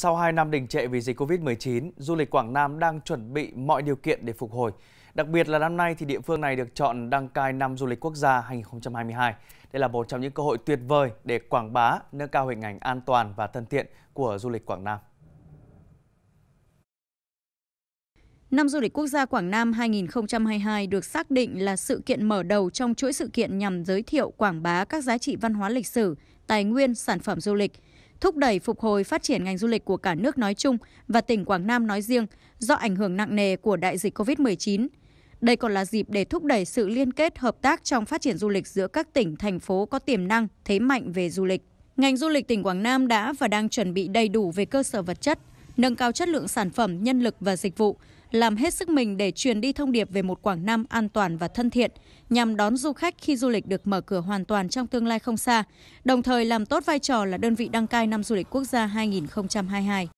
Sau 2 năm đình trệ vì dịch Covid-19, du lịch Quảng Nam đang chuẩn bị mọi điều kiện để phục hồi. Đặc biệt là năm nay thì địa phương này được chọn đăng cai năm du lịch quốc gia 2022. Đây là một trong những cơ hội tuyệt vời để quảng bá, nâng cao hình ảnh an toàn và thân thiện của du lịch Quảng Nam. Năm du lịch quốc gia Quảng Nam 2022 được xác định là sự kiện mở đầu trong chuỗi sự kiện nhằm giới thiệu quảng bá các giá trị văn hóa lịch sử, tài nguyên, sản phẩm du lịch – thúc đẩy phục hồi phát triển ngành du lịch của cả nước nói chung và tỉnh Quảng Nam nói riêng do ảnh hưởng nặng nề của đại dịch COVID-19. Đây còn là dịp để thúc đẩy sự liên kết hợp tác trong phát triển du lịch giữa các tỉnh, thành phố có tiềm năng, thế mạnh về du lịch. Ngành du lịch tỉnh Quảng Nam đã và đang chuẩn bị đầy đủ về cơ sở vật chất – nâng cao chất lượng sản phẩm, nhân lực và dịch vụ, làm hết sức mình để truyền đi thông điệp về một Quảng Nam an toàn và thân thiện, nhằm đón du khách khi du lịch được mở cửa hoàn toàn trong tương lai không xa, đồng thời làm tốt vai trò là đơn vị đăng cai năm du lịch quốc gia 2022.